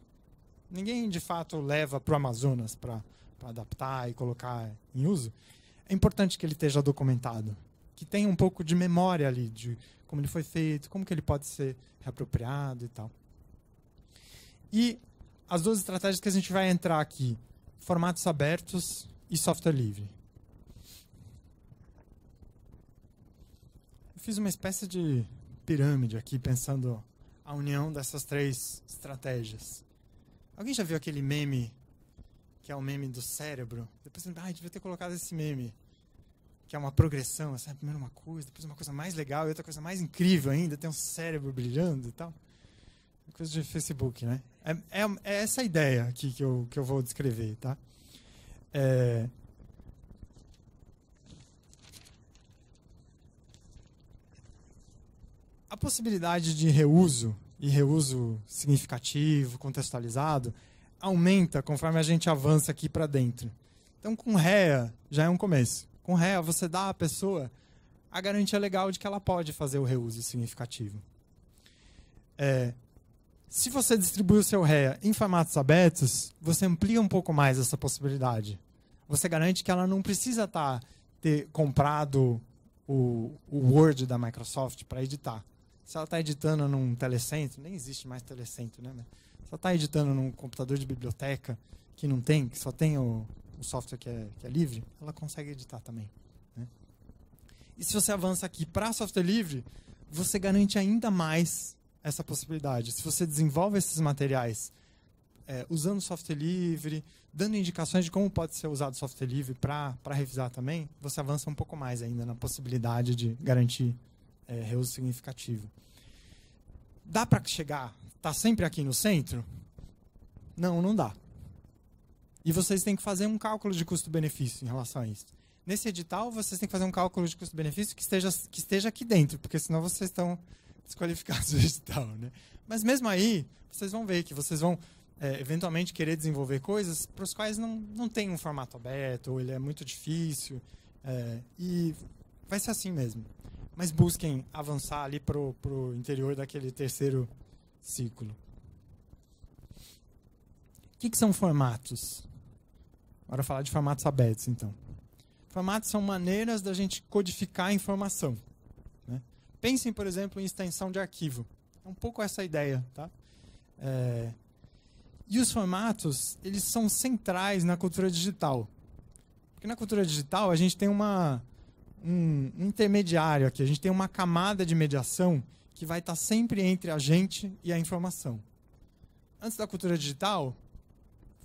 ninguém de fato leva para o Amazonas para adaptar e colocar em uso, é importante que ele esteja documentado. Que tenha um pouco de memória ali, de como ele foi feito, como que ele pode ser reapropriado e tal. E as duas estratégias que a gente vai entrar aqui: formatos abertos e software livre. Eu fiz uma espécie de pirâmide aqui, pensando a união dessas três estratégias. Alguém já viu aquele meme que é o meme do cérebro? Depois você ah, devia ter colocado esse meme. Que é uma progressão, assim, primeiro uma coisa, depois uma coisa mais legal e outra coisa mais incrível ainda, tem um cérebro brilhando e tal coisa de Facebook, né? É, é, é essa ideia aqui que eu, que eu vou descrever, tá? É... A possibilidade de reuso, e reuso significativo, contextualizado, aumenta conforme a gente avança aqui para dentro. Então, com REA já é um começo. Com REA, você dá à pessoa a garantia legal de que ela pode fazer o reuso significativo. É, se você distribui o seu REA em formatos abertos, você amplia um pouco mais essa possibilidade. Você garante que ela não precisa tá, ter comprado o, o Word da Microsoft para editar. Se ela está editando num telecentro, nem existe mais telecentro, né? Se ela está editando num computador de biblioteca que não tem, que só tem o, o software que é, que é, livre, ela consegue editar também. Né? E se você avança aqui para software livre, você garante ainda mais essa possibilidade. Se você desenvolve esses materiais é, usando software livre, dando indicações de como pode ser usado software livre para revisar também, você avança um pouco mais ainda na possibilidade de garantir é, reuso significativo. Dá para chegar, está sempre aqui no centro? Não, não dá. E vocês têm que fazer um cálculo de custo-benefício em relação a isso. Nesse edital, vocês têm que fazer um cálculo de custo-benefício que esteja, que esteja aqui dentro, porque senão vocês estão desqualificados do digital, né? Mas mesmo aí, vocês vão ver que vocês vão é, eventualmente querer desenvolver coisas para os quais não, não tem um formato aberto, ou ele é muito difícil. É, e vai ser assim mesmo. Mas busquem avançar ali para o interior daquele terceiro ciclo. O que, que são formatos? Bora falar de formatos abertos, então. Formatos são maneiras da gente codificar a informação. Pensem, por exemplo, em extensão de arquivo. É um pouco essa ideia, tá? É... E os formatos, eles são centrais na cultura digital. Porque na cultura digital a gente tem uma, um intermediário aqui, a gente tem uma camada de mediação que vai estar sempre entre a gente e a informação. Antes da cultura digital,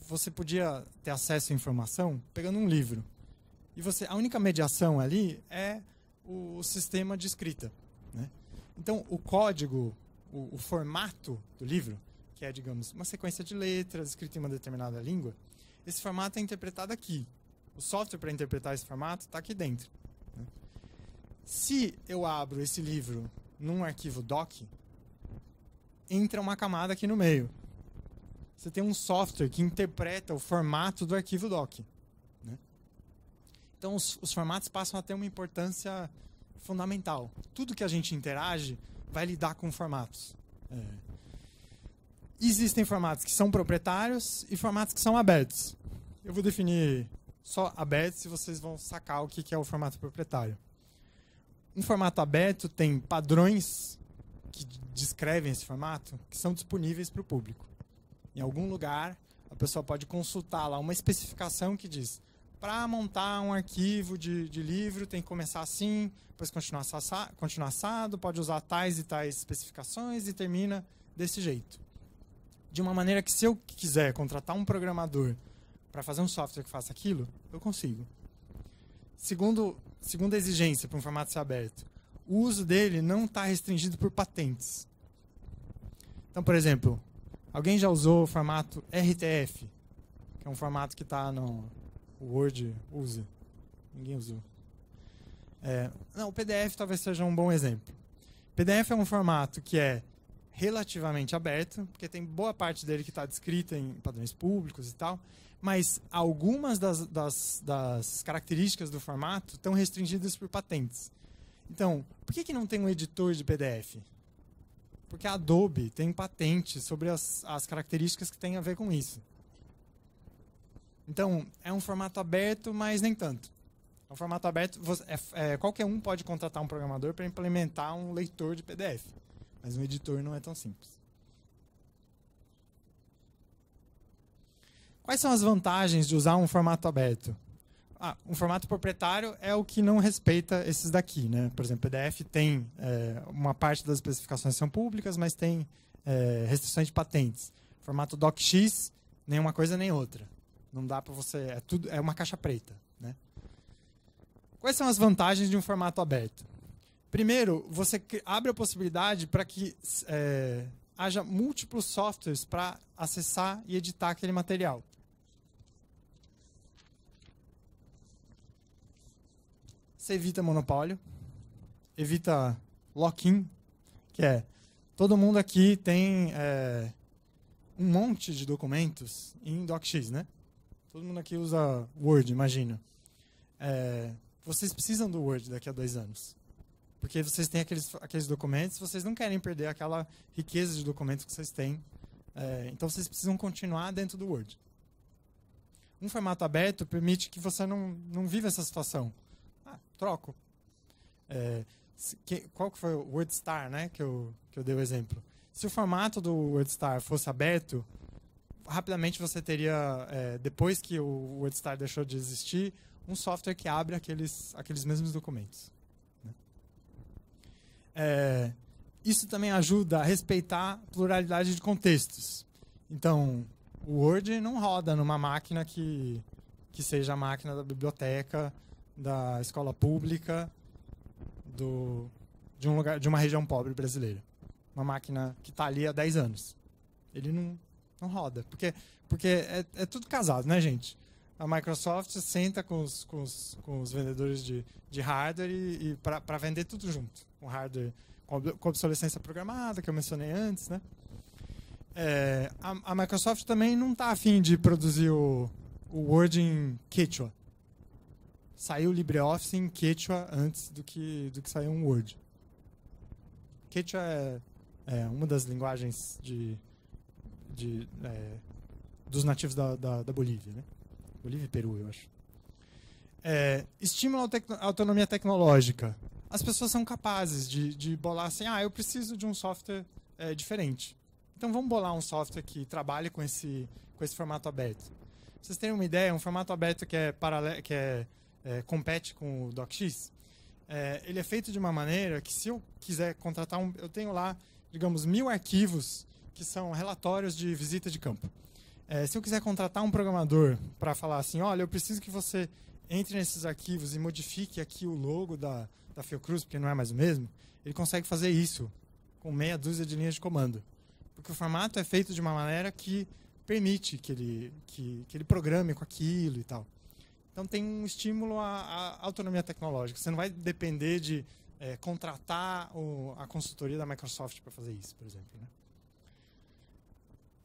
você podia ter acesso à informação pegando um livro. E você, a única mediação ali é o sistema de escrita. Então, o código, o, o formato do livro, que é, digamos, uma sequência de letras escrita em uma determinada língua, esse formato é interpretado aqui. O software para interpretar esse formato está aqui dentro. Né? Se eu abro esse livro num arquivo doc, entra uma camada aqui no meio. Você tem um software que interpreta o formato do arquivo doc. Né? Então, os, os, formatos passam a ter uma importância fundamental. Tudo que a gente interage vai lidar com formatos. É. Existem formatos que são proprietários e formatos que são abertos. Eu vou definir só abertos e vocês vão sacar o que é o formato proprietário. Um formato aberto tem padrões que descrevem esse formato que são disponíveis para o público. Em algum lugar, a pessoa pode consultar lá uma especificação que diz: para montar um arquivo de, de livro tem que começar assim, depois continuar, assado, continuar assado, pode usar tais e tais especificações e termina desse jeito. De uma maneira que, se eu quiser contratar um programador para fazer um software que faça aquilo, eu consigo. Segundo, segunda exigência para um formato ser aberto: o uso dele não está restringido por patentes. Então, por exemplo, alguém já usou o formato RTF, que é um formato que está no, o Word use. Ninguém usou. É, não, o PDF talvez seja um bom exemplo. PDF é um formato que é relativamente aberto, porque tem boa parte dele que está descrita em padrões públicos e tal, mas algumas das, das, das características do formato estão restringidas por patentes. Então, por que, que não tem um editor de PDF? Porque a Adobe tem patente sobre as, as características que tem a ver com isso. Então, é um formato aberto, mas nem tanto. É um formato aberto, você, é, é, qualquer um pode contratar um programador para implementar um leitor de PDF. Mas um editor não é tão simples. Quais são as vantagens de usar um formato aberto? Ah, um formato proprietário é o que não respeita esses daqui. Né? Por exemplo, PDF tem é, uma parte das especificações são públicas, mas tem é, restrições de patentes. Formato DocX, nenhuma coisa nem outra. Não dá para você. É, tudo, é uma caixa preta. Né? Quais são as vantagens de um formato aberto? Primeiro, você abre a possibilidade para que é, haja múltiplos softwares para acessar e editar aquele material. Você evita monopólio, evita lock-in, que é todo mundo aqui tem é, um monte de documentos em DocX, né? Todo mundo aqui usa Word, imagina. É, vocês precisam do Word daqui a dois anos. Porque vocês têm aqueles, aqueles documentos, vocês não querem perder aquela riqueza de documentos que vocês têm. É, então vocês precisam continuar dentro do Word. Um formato aberto permite que você não, não viva essa situação. Ah, troco. É, que, qual que foi o WordStar, né, que eu, que eu dei o exemplo? Se o formato do WordStar fosse aberto, rapidamente você teria, é, depois que o WordStar deixou de existir, um software que abre aqueles, aqueles mesmos documentos. Né? É, isso também ajuda a respeitar pluralidade de contextos. Então, o Word não roda numa máquina que, que seja a máquina da biblioteca, da escola pública, do, de, um lugar, de uma região pobre brasileira. Uma máquina que está ali há 10 anos. Ele não, não roda. Porque, porque é, é tudo casado, né, gente? A Microsoft senta com os, com os, com os vendedores de, de hardware e, e para vender tudo junto. Com hardware com, com obsolescência programada, que eu mencionei antes, né? É, a, a, Microsoft também não está afim de produzir o, o Word em Quechua. Saiu o LibreOffice em Quechua antes do que, do que saiu um Word. Quechua é, é uma das linguagens de de, é, dos nativos da, da, da, Bolívia. Né? Bolívia e Peru, eu acho. É, estimula a autonomia tecnológica. As pessoas são capazes de, de bolar assim, ah, eu preciso de um software é, diferente. Então vamos bolar um software que trabalhe com esse, com esse formato aberto. Pra vocês terem uma ideia, um formato aberto que é paralelo, que é, é, compete com o DocX, é, ele é feito de uma maneira que se eu quiser contratar um, eu tenho lá, digamos, mil arquivos que são relatórios de visita de campo. É, se eu quiser contratar um programador para falar assim, olha, eu preciso que você entre nesses arquivos e modifique aqui o logo da, da Fiocruz, porque não é mais o mesmo, ele consegue fazer isso com meia dúzia de linhas de comando. Porque o formato é feito de uma maneira que permite que ele, que, que ele programe com aquilo e tal. Então tem um estímulo à, à autonomia tecnológica. Você não vai depender de é, contratar o, a consultoria da Microsoft para fazer isso, por exemplo. Né?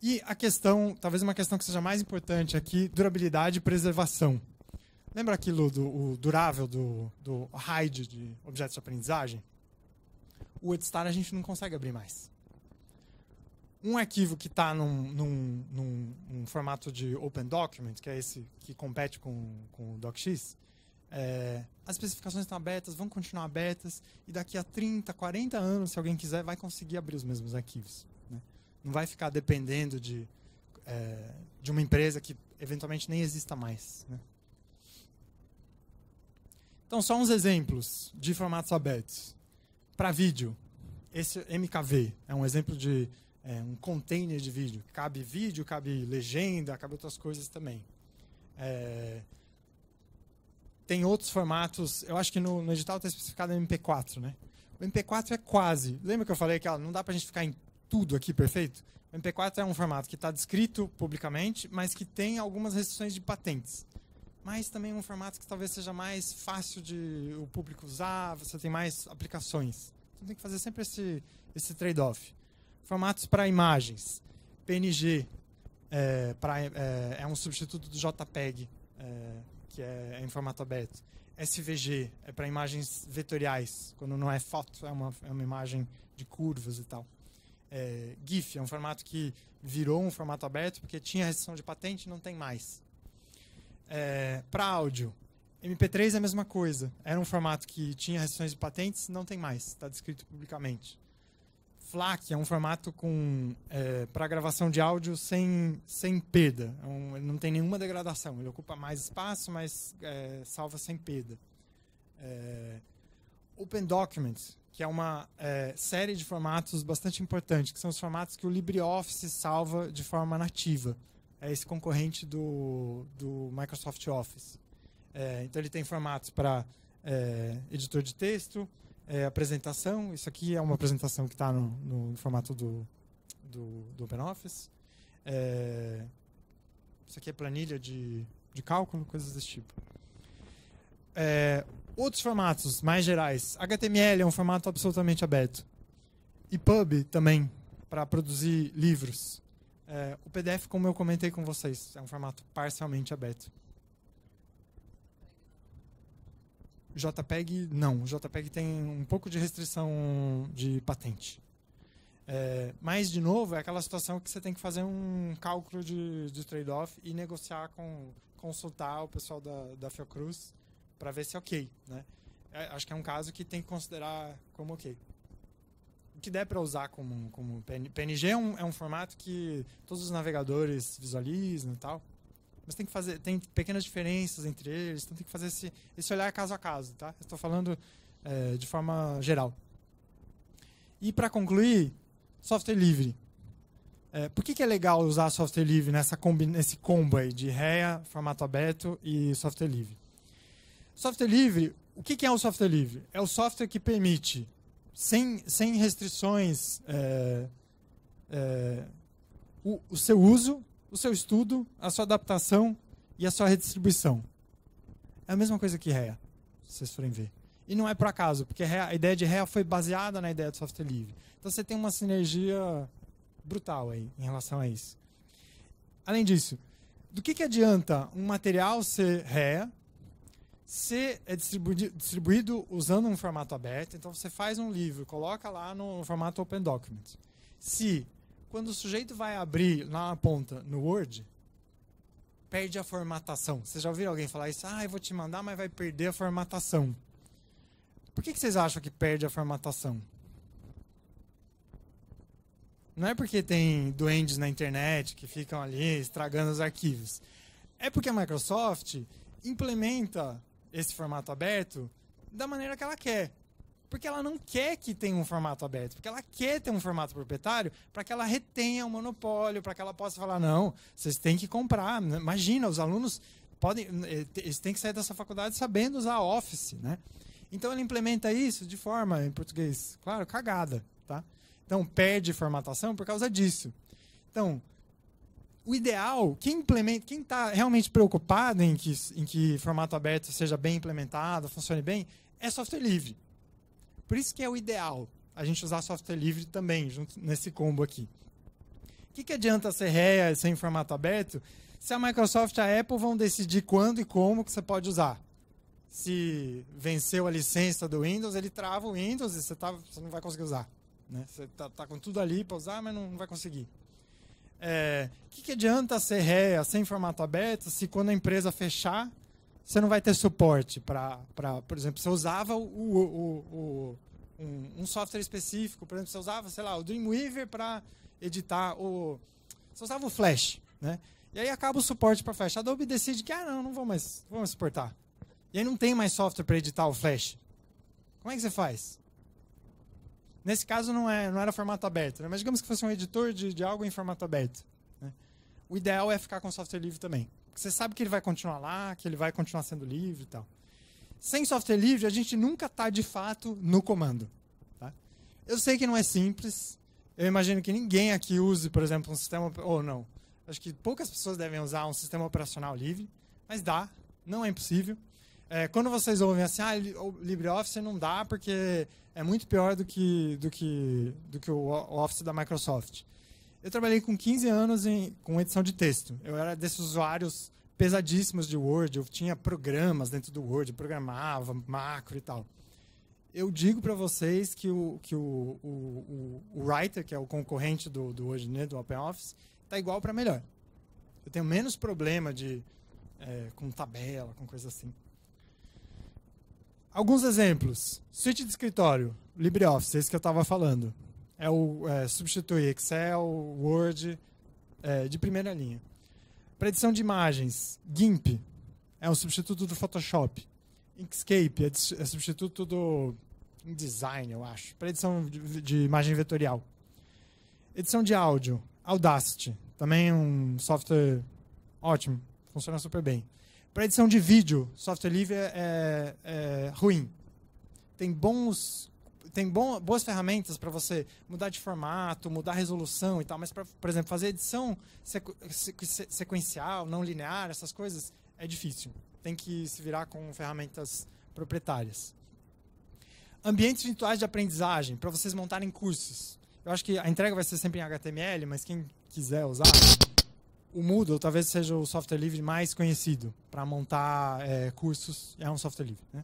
E a questão, talvez uma questão que seja mais importante aqui, durabilidade e preservação. Lembra aquilo do durável do, do Hyde de objetos de aprendizagem? O Edstar a gente não consegue abrir mais. Um arquivo que está num, num, num, num, formato de Open Document, que é esse que compete com, com o DocX, é, as especificações estão abertas, vão continuar abertas, e daqui a 30, 40 anos, se alguém quiser, vai conseguir abrir os mesmos arquivos. Não vai ficar dependendo de, é, de uma empresa que eventualmente nem exista mais. Né? Então, só uns exemplos de formatos abertos. Para vídeo, esse MKV é um exemplo de é, um container de vídeo. Cabe vídeo, cabe legenda, cabe outras coisas também. É, tem outros formatos, eu acho que no, no edital está especificado MP4, né? O MP4 é quase. Lembra que eu falei que ó, não dá para a gente ficar em tudo aqui, perfeito? O MP4 é um formato que está descrito publicamente, mas que tem algumas restrições de patentes. Mas também é um formato que talvez seja mais fácil de o público usar, você tem mais aplicações. Então tem que fazer sempre esse, esse trade-off. Formatos para imagens. PNG é, pra, é, é, um substituto do JPEG, é, que é, é em formato aberto. SVG é para imagens vetoriais, quando não é foto, é uma, é uma imagem de curvas e tal é, GIF, é um formato que virou um formato aberto porque tinha restrição de patente não tem mais. É, Para áudio, MP3 é a mesma coisa. Era um formato que tinha restrições de patentes não tem mais, está descrito publicamente. FLAC é um formato com é, para gravação de áudio sem, sem perda. É um, ele não tem nenhuma degradação. Ele ocupa mais espaço, mas é, salva sem perda. É, Open Documents que é uma é, série de formatos bastante importante, que são os formatos que o LibreOffice salva de forma nativa. É esse concorrente do, do Microsoft Office. É, então ele tem formatos para é, editor de texto, é, apresentação. Isso aqui é uma apresentação que está no, no, formato do, do, do OpenOffice. É, isso aqui é planilha de, de cálculo, coisas desse tipo. É, outros formatos mais gerais. HTML é um formato absolutamente aberto. E Pub também, para produzir livros. É, o PDF, como eu comentei com vocês, é um formato parcialmente aberto. JPEG, não. JPEG tem um pouco de restrição de patente. É, mas, de novo, é aquela situação que você tem que fazer um cálculo de, de trade-off e negociar com, consultar o pessoal da, da Fiocruz para ver se é ok, né? É, acho que é um caso que tem que considerar como ok. O que der para usar como, como PNG é um, é um formato que todos os navegadores visualizam e tal, mas tem que fazer tem pequenas diferenças entre eles, então tem que fazer esse, esse olhar caso a caso, tá? Estou falando é, de forma geral. E para concluir, software livre. É, por que, que, é legal usar software livre nessa combi, nesse combo aí de REA, formato aberto e software livre? Software livre, o que é o software livre? É o software que permite, sem, sem restrições, é, é, o, o seu uso, o seu estudo, a sua adaptação e a sua redistribuição. É a mesma coisa que REA, se vocês forem ver. E não é por acaso, porque a ideia de REA foi baseada na ideia do software livre. Então você tem uma sinergia brutal aí em relação a isso. Além disso, do que, que adianta um material ser REA se é distribuído, distribuído usando um formato aberto, então você faz um livro, coloca lá no formato Open Document. Se, quando o sujeito vai abrir lá na ponta no Word, perde a formatação. Vocês já ouviram alguém falar isso? Ah, eu vou te mandar, mas vai perder a formatação. Por que, que vocês acham que perde a formatação? Não é porque tem duendes na internet que ficam ali estragando os arquivos. É porque a Microsoft implementa esse formato aberto da maneira que ela quer. Porque ela não quer que tenha um formato aberto, porque ela quer ter um formato proprietário para que ela retenha o monopólio, para que ela possa falar: não, vocês têm que comprar. Né? Imagina, os alunos podem, eh, eles têm que sair dessa faculdade sabendo usar Office. Né? Então ele implementa isso de forma, em português, claro, cagada. Tá? Então perde formatação por causa disso. Então, o ideal, quem implementa, quem está realmente preocupado em que, em que formato aberto seja bem implementado, funcione bem, é software livre. Por isso que é o ideal a gente usar software livre também, junto nesse combo aqui. O que, que adianta ser ser sem formato aberto se a Microsoft e a Apple vão decidir quando e como que você pode usar? Se venceu a licença do Windows, ele trava o Windows e você, tá, você não vai conseguir usar. Né? Você está tá com tudo ali para usar, mas não, não vai conseguir é, que, que adianta ser REA sem formato aberto se quando a empresa fechar você não vai ter suporte para, por exemplo, você usava o, o, o, um, um, software específico, por exemplo, você usava, sei lá, o Dreamweaver para editar o. Você usava o Flash, né? E aí acaba o suporte para Flash. A Adobe decide que, ah, não, não vou mais, vou mais suportar. E aí não tem mais software para editar o Flash. Como é que você faz? Nesse caso não, é, não era formato aberto, né? mas digamos que fosse um editor de, de algo em formato aberto. Né? O ideal é ficar com software livre também. você sabe que ele vai continuar lá, que ele vai continuar sendo livre e tal. Sem software livre, a gente nunca está de fato no comando. Tá? Eu sei que não é simples. Eu imagino que ninguém aqui use, por exemplo, um sistema. Ou não. Acho que poucas pessoas devem usar um sistema operacional livre. Mas dá. Não é impossível. É, quando vocês ouvem assim, ah, o LibreOffice não dá porque é muito pior do que, do que, do que o Office da Microsoft. Eu trabalhei com 15 anos em, com edição de texto. Eu era desses usuários pesadíssimos de Word, eu tinha programas dentro do Word, programava macro e tal. Eu digo para vocês que, o, que o, o, o, Writer, que é o concorrente do, do hoje, né, do OpenOffice, está igual para melhor. Eu tenho menos problema de, é, com tabela, com coisa assim. Alguns exemplos. Suíte de escritório, LibreOffice, esse é que eu estava falando. É o é, Excel, Word, é, de primeira linha. Para edição de imagens, GIMP é um substituto do Photoshop. Inkscape é, é substituto do InDesign, eu acho. Para edição de, de imagem vetorial. Edição de áudio, Audacity. Também um software ótimo, funciona super bem. Para edição de vídeo, software livre é, é, é ruim. Tem bons tem bom, boas ferramentas para você mudar de formato, mudar a resolução e tal, mas, pra, por exemplo, fazer edição sequ, sequencial, não linear, essas coisas, é difícil. Tem que se virar com ferramentas proprietárias. Ambientes virtuais de aprendizagem, para vocês montarem cursos. Eu acho que a entrega vai ser sempre em HTML, mas quem quiser usar, o Moodle talvez seja o software livre mais conhecido para montar é, cursos. É um software livre. Né?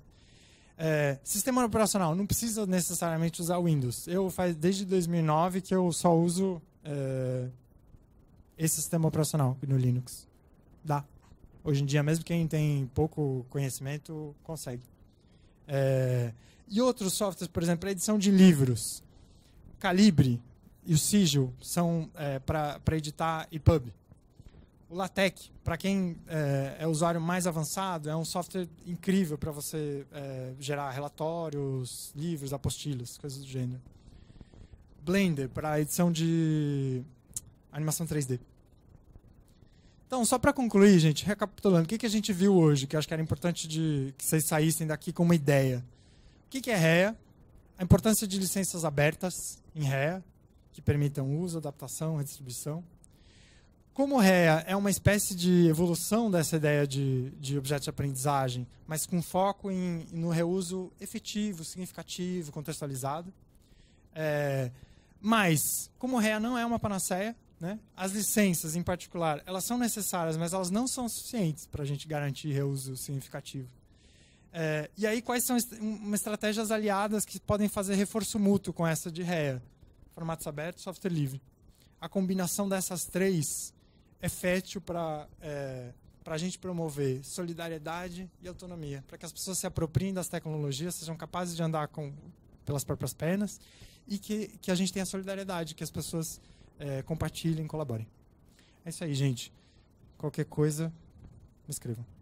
É, sistema operacional não precisa necessariamente usar Windows. Eu faz desde 2009 que eu só uso é, esse sistema operacional no Linux. Dá. Hoje em dia, mesmo quem tem pouco conhecimento consegue. É, e outros softwares, por exemplo, a edição de livros. Calibre e o Sigil são é, para editar EPUB o LaTeX, para quem é, é, usuário mais avançado, é um software incrível para você é, gerar relatórios, livros, apostilas, coisas do gênero. Blender, para edição de animação 3D. Então, só para concluir, gente, recapitulando, o que, que a gente viu hoje, que eu acho que era importante de, que vocês saíssem daqui com uma ideia. O que, que é REA? A importância de licenças abertas em REA, que permitam uso, adaptação, redistribuição. Como REA é, é uma espécie de evolução dessa ideia de, de objeto de aprendizagem, mas com foco em, no reuso efetivo, significativo, contextualizado. É, mas, como REA é, não é uma panaceia, né, as licenças em particular, elas são necessárias, mas elas não são suficientes para a gente garantir reuso significativo. É, e aí, quais são est estratégias aliadas que podem fazer reforço mútuo com essa de REA? Formatos abertos, software livre. A combinação dessas três é fértil para é, para a gente promover solidariedade e autonomia, para que as pessoas se apropriem das tecnologias, sejam capazes de andar com, pelas próprias pernas e que, que a gente tenha solidariedade, que as pessoas é, compartilhem, colaborem. É isso aí, gente. Qualquer coisa, me escrevam.